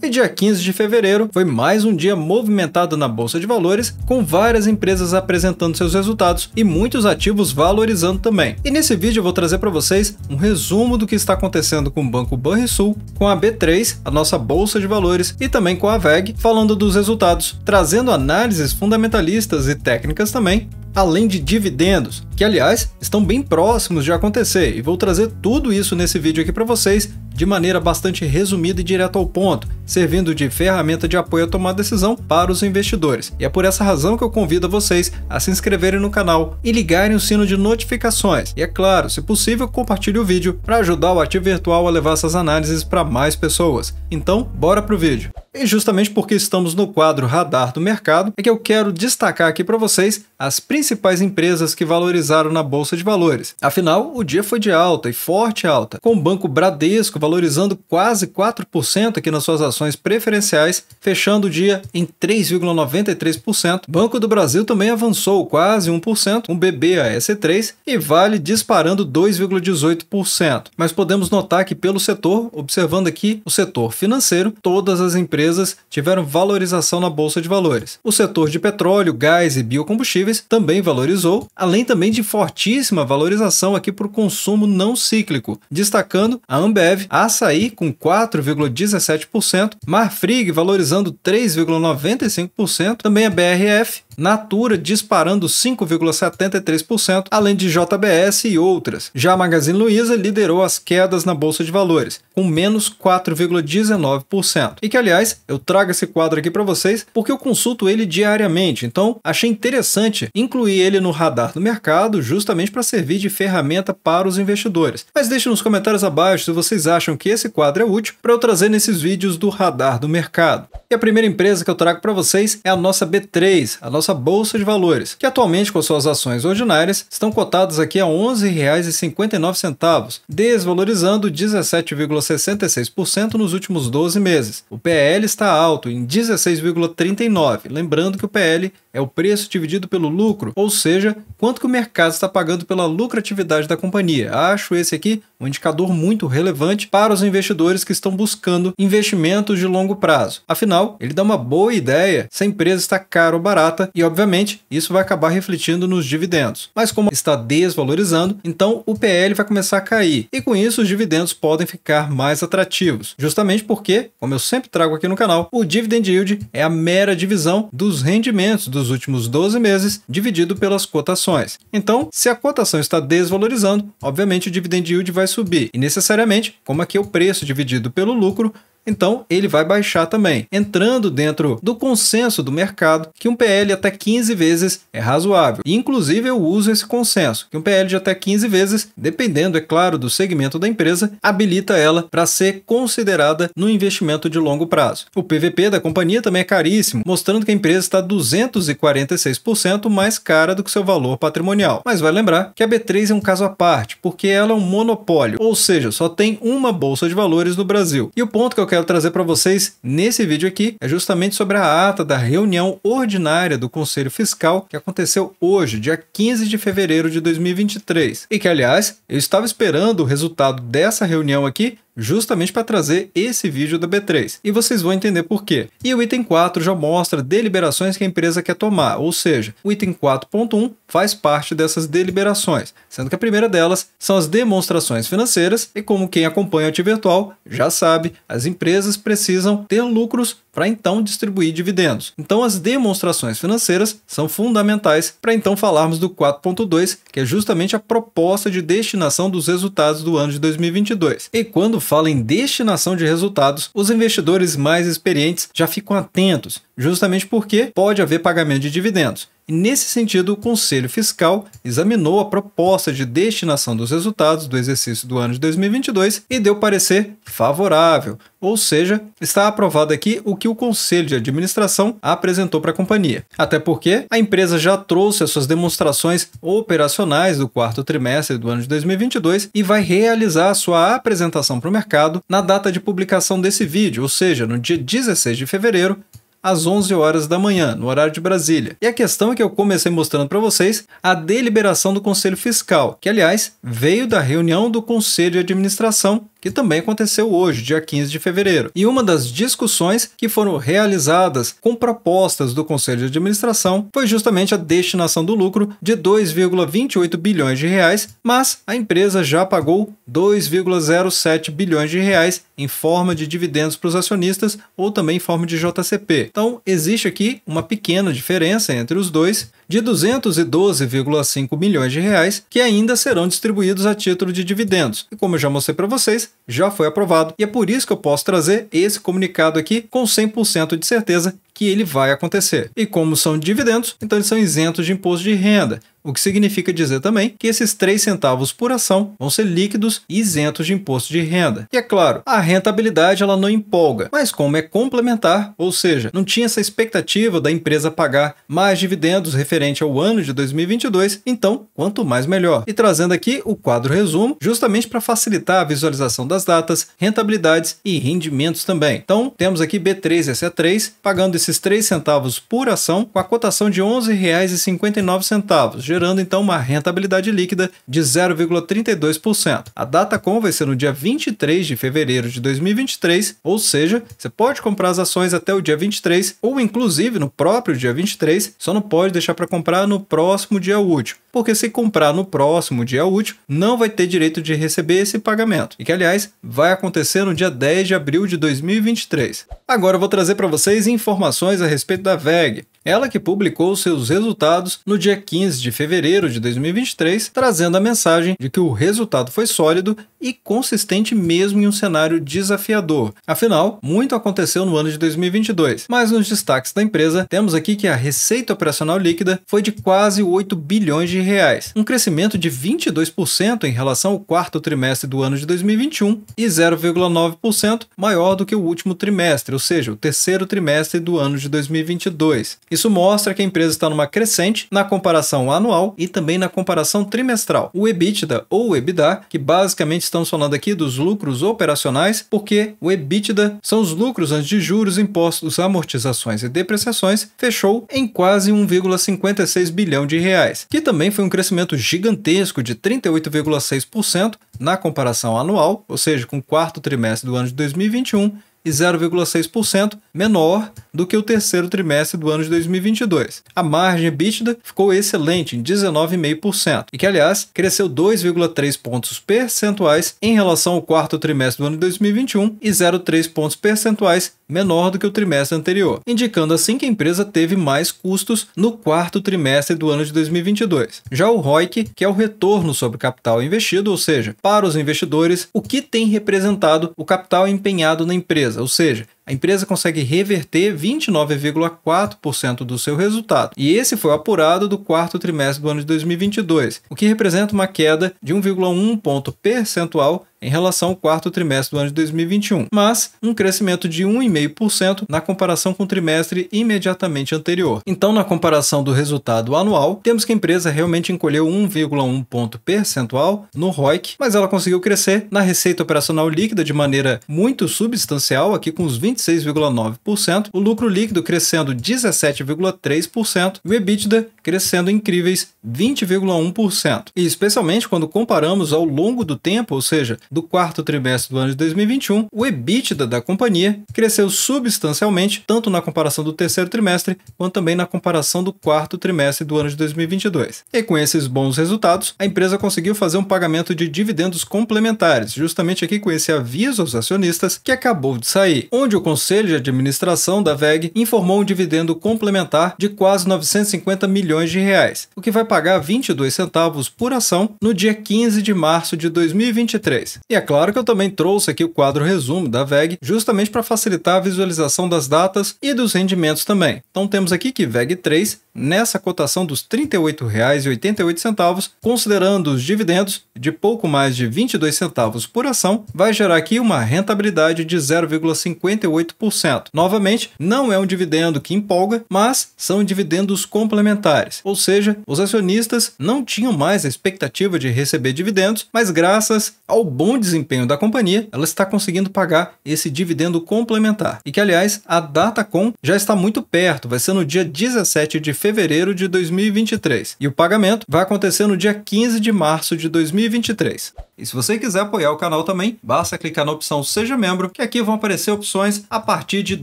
E dia 15 de fevereiro foi mais um dia movimentado na bolsa de valores, com várias empresas apresentando seus resultados e muitos ativos valorizando também. E nesse vídeo eu vou trazer para vocês um resumo do que está acontecendo com o Banco Banrisul, com a B3, a nossa bolsa de valores, e também com a VEG, falando dos resultados, trazendo análises fundamentalistas e técnicas também, além de dividendos, que aliás estão bem próximos de acontecer, e vou trazer tudo isso nesse vídeo aqui para vocês de maneira bastante resumida e direta ao ponto, servindo de ferramenta de apoio a tomar decisão para os investidores. E é por essa razão que eu convido vocês a se inscreverem no canal e ligarem o sino de notificações. E é claro, se possível, compartilhe o vídeo para ajudar o ativo virtual a levar essas análises para mais pessoas. Então, bora pro vídeo. E justamente porque estamos no quadro Radar do Mercado, é que eu quero destacar aqui para vocês as principais principais empresas que valorizaram na bolsa de valores. Afinal, o dia foi de alta e forte alta, com o Banco Bradesco valorizando quase 4% aqui nas suas ações preferenciais, fechando o dia em 3,93%. Banco do Brasil também avançou quase 1%, um BBAS3 e Vale disparando 2,18%. Mas podemos notar que pelo setor, observando aqui o setor financeiro, todas as empresas tiveram valorização na bolsa de valores. O setor de petróleo, gás e biocombustíveis também também valorizou, além também de fortíssima valorização aqui para o consumo não cíclico, destacando a Ambev, a Açaí com 4,17%, Marfrig valorizando 3,95%, também a BRF Natura disparando 5,73%, além de JBS e outras. Já a Magazine Luiza liderou as quedas na bolsa de valores, com menos 4,19%. E que, aliás, eu trago esse quadro aqui para vocês porque eu consulto ele diariamente, então achei interessante incluir ele no radar do mercado justamente para servir de ferramenta para os investidores. Mas deixe nos comentários abaixo se vocês acham que esse quadro é útil para eu trazer nesses vídeos do radar do mercado. E a primeira empresa que eu trago para vocês é a nossa B3, a nossa nossa Bolsa de Valores, que atualmente, com suas ações ordinárias, estão cotadas aqui a R$ 11,59, desvalorizando 17,66% nos últimos 12 meses. O PL está alto, em 16,39%, lembrando que o PL é o preço dividido pelo lucro, ou seja, quanto que o mercado está pagando pela lucratividade da companhia. Acho esse aqui um indicador muito relevante para os investidores que estão buscando investimentos de longo prazo. Afinal, ele dá uma boa ideia se a empresa está cara ou barata e, obviamente, isso vai acabar refletindo nos dividendos. Mas como está desvalorizando, então o PL vai começar a cair e com isso os dividendos podem ficar mais atrativos, justamente porque, como eu sempre trago aqui no canal, o dividend yield é a mera divisão dos rendimentos dos dos últimos 12 meses dividido pelas cotações. Então, se a cotação está desvalorizando, obviamente o dividend yield vai subir e necessariamente, como aqui é o preço dividido pelo lucro, então, ele vai baixar também, entrando dentro do consenso do mercado que um PL até 15 vezes é razoável. E, inclusive, eu uso esse consenso, que um PL de até 15 vezes, dependendo, é claro, do segmento da empresa, habilita ela para ser considerada no investimento de longo prazo. O PVP da companhia também é caríssimo, mostrando que a empresa está 246% mais cara do que seu valor patrimonial. Mas vai lembrar que a B3 é um caso à parte, porque ela é um monopólio, ou seja, só tem uma bolsa de valores no Brasil. E o ponto que eu quero trazer para vocês nesse vídeo aqui é justamente sobre a ata da reunião ordinária do Conselho Fiscal que aconteceu hoje, dia 15 de fevereiro de 2023. E que, aliás, eu estava esperando o resultado dessa reunião aqui justamente para trazer esse vídeo da B3, e vocês vão entender por quê. E o item 4 já mostra deliberações que a empresa quer tomar, ou seja, o item 4.1 faz parte dessas deliberações, sendo que a primeira delas são as demonstrações financeiras, e como quem acompanha o Virtual já sabe, as empresas precisam ter lucros para então distribuir dividendos. Então as demonstrações financeiras são fundamentais para então falarmos do 4.2, que é justamente a proposta de destinação dos resultados do ano de 2022. E quando fala em destinação de resultados, os investidores mais experientes já ficam atentos, justamente porque pode haver pagamento de dividendos. Nesse sentido, o Conselho Fiscal examinou a proposta de destinação dos resultados do exercício do ano de 2022 e deu parecer favorável, ou seja, está aprovado aqui o que o Conselho de Administração apresentou para a companhia. Até porque a empresa já trouxe as suas demonstrações operacionais do quarto trimestre do ano de 2022 e vai realizar a sua apresentação para o mercado na data de publicação desse vídeo, ou seja, no dia 16 de fevereiro, às 11 horas da manhã, no horário de Brasília. E a questão é que eu comecei mostrando para vocês a deliberação do Conselho Fiscal, que aliás veio da reunião do Conselho de Administração que também aconteceu hoje, dia 15 de fevereiro, e uma das discussões que foram realizadas com propostas do Conselho de Administração foi justamente a destinação do lucro de 2,28 bilhões de reais, mas a empresa já pagou 2,07 bilhões de reais em forma de dividendos para os acionistas ou também em forma de JCP. Então, existe aqui uma pequena diferença entre os dois de 212,5 milhões de reais que ainda serão distribuídos a título de dividendos. E como eu já mostrei para vocês, já foi aprovado e é por isso que eu posso trazer esse comunicado aqui com 100% de certeza que ele vai acontecer. E como são dividendos, então eles são isentos de imposto de renda, o que significa dizer também que esses 3 centavos por ação vão ser líquidos e isentos de imposto de renda. E é claro, a rentabilidade ela não empolga, mas como é complementar, ou seja, não tinha essa expectativa da empresa pagar mais dividendos referente ao ano de 2022, então quanto mais melhor. E trazendo aqui o quadro resumo, justamente para facilitar a visualização das datas, rentabilidades e rendimentos também. Então temos aqui B3 e C3 pagando esses esses 3 centavos por ação com a cotação de R$ 11,59, gerando então uma rentabilidade líquida de 0,32%. A data com vai ser no dia 23 de fevereiro de 2023, ou seja, você pode comprar as ações até o dia 23 ou inclusive no próprio dia 23, só não pode deixar para comprar no próximo dia útil, porque se comprar no próximo dia útil, não vai ter direito de receber esse pagamento. E que aliás vai acontecer no dia 10 de abril de 2023. Agora eu vou trazer para vocês informações informações a respeito da VEG. Ela que publicou seus resultados no dia 15 de fevereiro de 2023, trazendo a mensagem de que o resultado foi sólido e consistente mesmo em um cenário desafiador. Afinal, muito aconteceu no ano de 2022, mas nos destaques da empresa temos aqui que a receita operacional líquida foi de quase 8 bilhões de reais, um crescimento de 22% em relação ao quarto trimestre do ano de 2021 e 0,9% maior do que o último trimestre, ou seja, o terceiro trimestre do ano de 2022. Isso mostra que a empresa está numa crescente na comparação anual e também na comparação trimestral. O EBITDA ou EBITDA, que basicamente estamos falando aqui dos lucros operacionais, porque o EBITDA são os lucros antes de juros, impostos, amortizações e depreciações, fechou em quase 1,56 bilhão de reais, que também foi um crescimento gigantesco de 38,6% na comparação anual, ou seja, com o quarto trimestre do ano de 2021 e 0,6% menor do que o terceiro trimestre do ano de 2022. A margem EBITDA ficou excelente, em 19,5%, e que, aliás, cresceu 2,3 pontos percentuais em relação ao quarto trimestre do ano de 2021 e 0,3 pontos percentuais menor do que o trimestre anterior, indicando assim que a empresa teve mais custos no quarto trimestre do ano de 2022. Já o ROIC, que é o retorno sobre capital investido, ou seja, para os investidores, o que tem representado o capital empenhado na empresa empresa, ou seja, a empresa consegue reverter 29,4% do seu resultado. E esse foi apurado do quarto trimestre do ano de 2022, o que representa uma queda de 1,1 ponto percentual em relação ao quarto trimestre do ano de 2021, mas um crescimento de 1,5% na comparação com o trimestre imediatamente anterior. Então, na comparação do resultado anual, temos que a empresa realmente encolheu 1,1 ponto percentual no ROIC, mas ela conseguiu crescer na receita operacional líquida de maneira muito substancial, aqui com os 26,9%, o lucro líquido crescendo 17,3% e o EBITDA crescendo incríveis 20,1%. E especialmente quando comparamos ao longo do tempo, ou seja, do quarto trimestre do ano de 2021, o EBITDA da companhia cresceu substancialmente, tanto na comparação do terceiro trimestre, quanto também na comparação do quarto trimestre do ano de 2022. E com esses bons resultados, a empresa conseguiu fazer um pagamento de dividendos complementares, justamente aqui com esse aviso aos acionistas que acabou de sair, onde o conselho de administração da VEG informou um dividendo complementar de quase 950 milhões de reais, o que vai pagar 22 centavos por ação no dia 15 de março de 2023. E é claro que eu também trouxe aqui o quadro resumo da VEG, justamente para facilitar a visualização das datas e dos rendimentos também. Então temos aqui que VEG 3 nessa cotação dos R$ 38,88, considerando os dividendos de pouco mais de 22 centavos por ação, vai gerar aqui uma rentabilidade de 0,58%. Novamente, não é um dividendo que empolga, mas são dividendos complementares, ou seja, os acionistas não tinham mais a expectativa de receber dividendos, mas graças ao bom desempenho da companhia, ela está conseguindo pagar esse dividendo complementar. E que, aliás, a data com já está muito perto, vai ser no dia 17 de fevereiro de 2023 e o pagamento vai acontecer no dia 15 de março de 2023. E se você quiser apoiar o canal também, basta clicar na opção Seja Membro, que aqui vão aparecer opções a partir de R$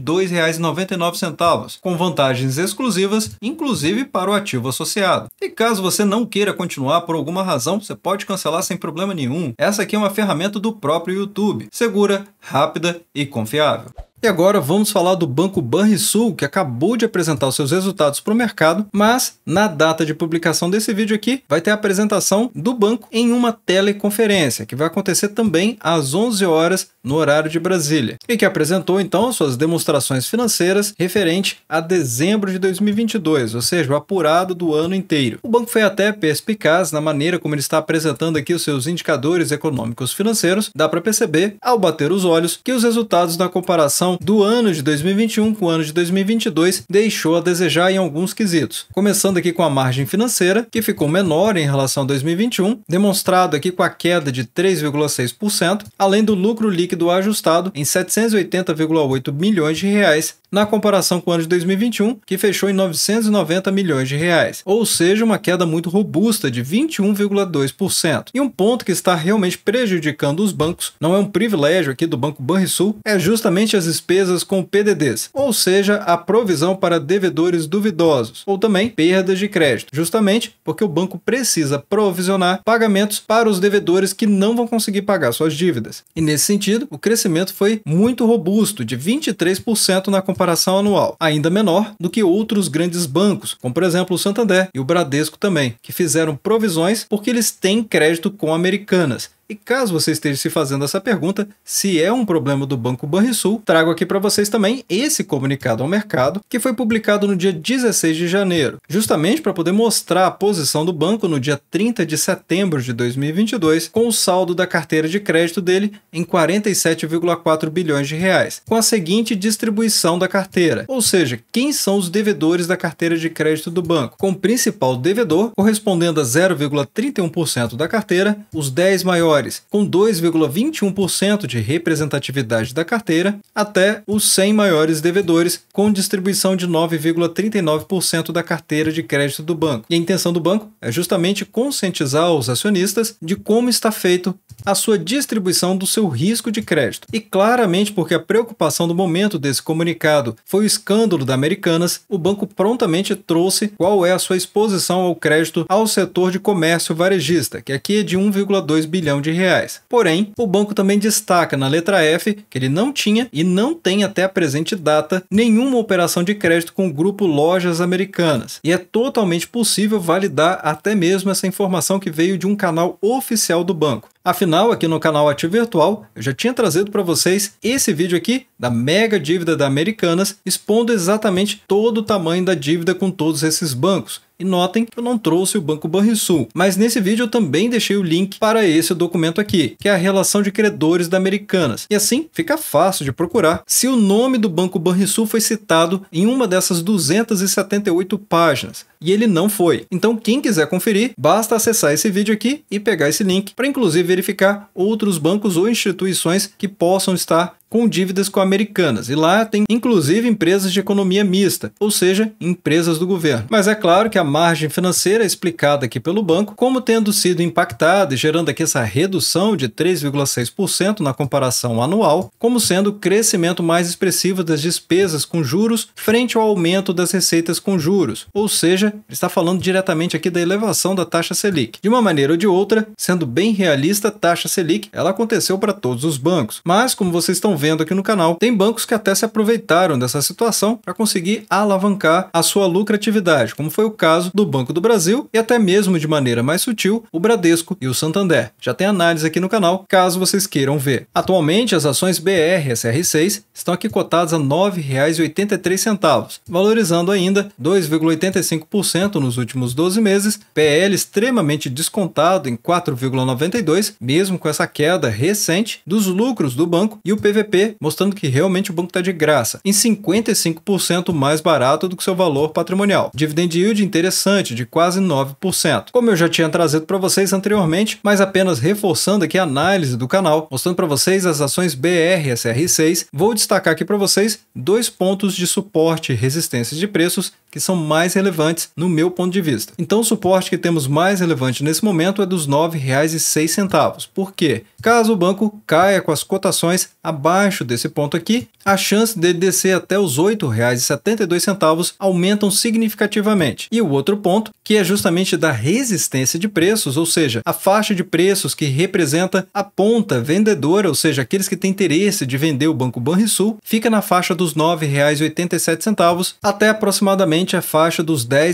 2,99, com vantagens exclusivas, inclusive para o ativo associado. E caso você não queira continuar por alguma razão, você pode cancelar sem problema nenhum. Essa aqui é uma ferramenta do próprio YouTube, segura, rápida e confiável. E agora vamos falar do Banco Banrisul, que acabou de apresentar os seus resultados para o mercado, mas na data de publicação desse vídeo aqui, vai ter a apresentação do banco em uma teleconferência, que vai acontecer também às 11 horas no horário de Brasília, e que apresentou então suas demonstrações financeiras referente a dezembro de 2022, ou seja, o apurado do ano inteiro. O banco foi até perspicaz na maneira como ele está apresentando aqui os seus indicadores econômicos financeiros, dá para perceber, ao bater os olhos, que os resultados na comparação comparação então, do ano de 2021 com o ano de 2022 deixou a desejar em alguns quesitos. Começando aqui com a margem financeira, que ficou menor em relação a 2021, demonstrado aqui com a queda de 3,6%, além do lucro líquido ajustado em 780,8 milhões de reais, na comparação com o ano de 2021, que fechou em 990 milhões de reais, ou seja, uma queda muito robusta de 21,2%. E um ponto que está realmente prejudicando os bancos, não é um privilégio aqui do Banco Banrisul, é justamente as despesas com PDDs, ou seja, a provisão para devedores duvidosos, ou também perdas de crédito, justamente porque o banco precisa provisionar pagamentos para os devedores que não vão conseguir pagar suas dívidas. E nesse sentido, o crescimento foi muito robusto, de 23% na comparação anual, ainda menor do que outros grandes bancos, como por exemplo o Santander e o Bradesco também, que fizeram provisões porque eles têm crédito com americanas e caso você esteja se fazendo essa pergunta, se é um problema do Banco Banrisul, trago aqui para vocês também esse comunicado ao mercado, que foi publicado no dia 16 de janeiro, justamente para poder mostrar a posição do banco no dia 30 de setembro de 2022, com o saldo da carteira de crédito dele em 47,4 bilhões de reais, com a seguinte distribuição da carteira, ou seja, quem são os devedores da carteira de crédito do banco, com o principal devedor correspondendo a 0,31% da carteira, os 10 maiores maiores, com 2,21% de representatividade da carteira, até os 100 maiores devedores, com distribuição de 9,39% da carteira de crédito do banco. E a intenção do banco é justamente conscientizar os acionistas de como está feito a sua distribuição do seu risco de crédito. E claramente porque a preocupação do momento desse comunicado foi o escândalo da Americanas, o banco prontamente trouxe qual é a sua exposição ao crédito ao setor de comércio varejista, que aqui é de 1,2 bilhão de de reais. Porém, o banco também destaca na letra F que ele não tinha e não tem até a presente data nenhuma operação de crédito com o grupo Lojas Americanas. E é totalmente possível validar até mesmo essa informação que veio de um canal oficial do banco. Afinal, aqui no canal Ativo Virtual, eu já tinha trazido para vocês esse vídeo aqui da mega dívida da Americanas, expondo exatamente todo o tamanho da dívida com todos esses bancos. E notem que eu não trouxe o Banco Banrisul, mas nesse vídeo eu também deixei o link para esse documento aqui, que é a relação de credores da Americanas. E assim fica fácil de procurar se o nome do Banco Banrisul foi citado em uma dessas 278 páginas. E ele não foi. Então quem quiser conferir, basta acessar esse vídeo aqui e pegar esse link para inclusive verificar outros bancos ou instituições que possam estar com dívidas com americanas. E lá tem inclusive empresas de economia mista, ou seja, empresas do governo. Mas é claro que a margem financeira é explicada aqui pelo banco como tendo sido impactada e gerando aqui essa redução de 3,6% na comparação anual, como sendo o crescimento mais expressivo das despesas com juros frente ao aumento das receitas com juros. Ou seja, está falando diretamente aqui da elevação da taxa Selic. De uma maneira ou de outra, sendo bem realista, a taxa Selic ela aconteceu para todos os bancos. Mas, como vocês estão vendo aqui no canal, tem bancos que até se aproveitaram dessa situação para conseguir alavancar a sua lucratividade, como foi o caso do Banco do Brasil e até mesmo de maneira mais sutil, o Bradesco e o Santander. Já tem análise aqui no canal, caso vocês queiram ver. Atualmente, as ações BRSR6 estão aqui cotadas a R$ 9,83, valorizando ainda 2,85% nos últimos 12 meses, PL extremamente descontado em 4,92, mesmo com essa queda recente dos lucros do banco e o PVP IPP, mostrando que realmente o banco está de graça, em 55% mais barato do que seu valor patrimonial. Dividend yield interessante, de quase 9%. Como eu já tinha trazido para vocês anteriormente, mas apenas reforçando aqui a análise do canal, mostrando para vocês as ações BRSR6, vou destacar aqui para vocês dois pontos de suporte e resistência de preços que são mais relevantes no meu ponto de vista. Então o suporte que temos mais relevante nesse momento é dos R$ 9,06. Por quê? Caso o banco caia com as cotações abaixo abaixo desse ponto aqui, a chance dele descer até os R$ 8,72 aumentam significativamente. E o outro ponto, que é justamente da resistência de preços, ou seja, a faixa de preços que representa a ponta vendedora, ou seja, aqueles que têm interesse de vender o Banco Banrisul, fica na faixa dos R$ 9,87 até aproximadamente a faixa dos R$ 10.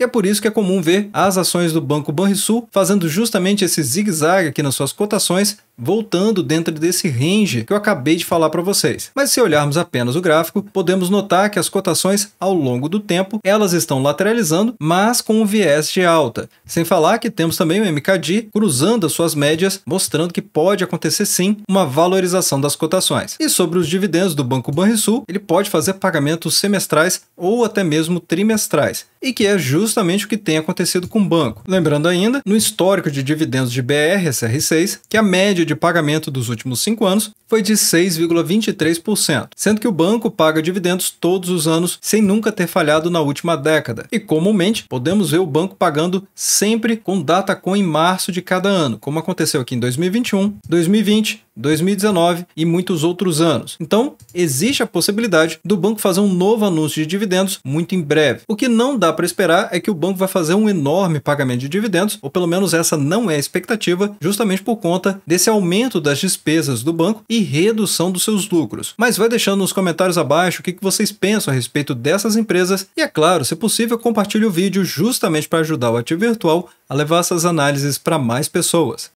E é por isso que é comum ver as ações do Banco Banrisul fazendo justamente esse zigue-zague aqui nas suas cotações, voltando dentro desse range que eu acabei de falar para vocês. Mas se olharmos apenas o gráfico, podemos notar que as cotações, ao longo do tempo, elas estão lateralizando, mas com um viés de alta. Sem falar que temos também o MKD cruzando as suas médias, mostrando que pode acontecer sim uma valorização das cotações. E sobre os dividendos do Banco Banrisul, ele pode fazer pagamentos semestrais ou até mesmo trimestrais, e que é justamente o que tem acontecido com o banco. Lembrando ainda, no histórico de dividendos de brsr 6 que a média de pagamento dos últimos cinco anos foi de 6,23% sendo que o banco paga dividendos todos os anos sem nunca ter falhado na última década. E comumente podemos ver o banco pagando sempre com data com em março de cada ano, como aconteceu aqui em 2021, 2020 2019 e muitos outros anos. Então, existe a possibilidade do banco fazer um novo anúncio de dividendos muito em breve. O que não dá para esperar é que o banco vai fazer um enorme pagamento de dividendos, ou pelo menos essa não é a expectativa, justamente por conta desse aumento das despesas do banco e redução dos seus lucros. Mas vai deixando nos comentários abaixo o que vocês pensam a respeito dessas empresas e, é claro, se possível, compartilhe o vídeo justamente para ajudar o ativo virtual a levar essas análises para mais pessoas.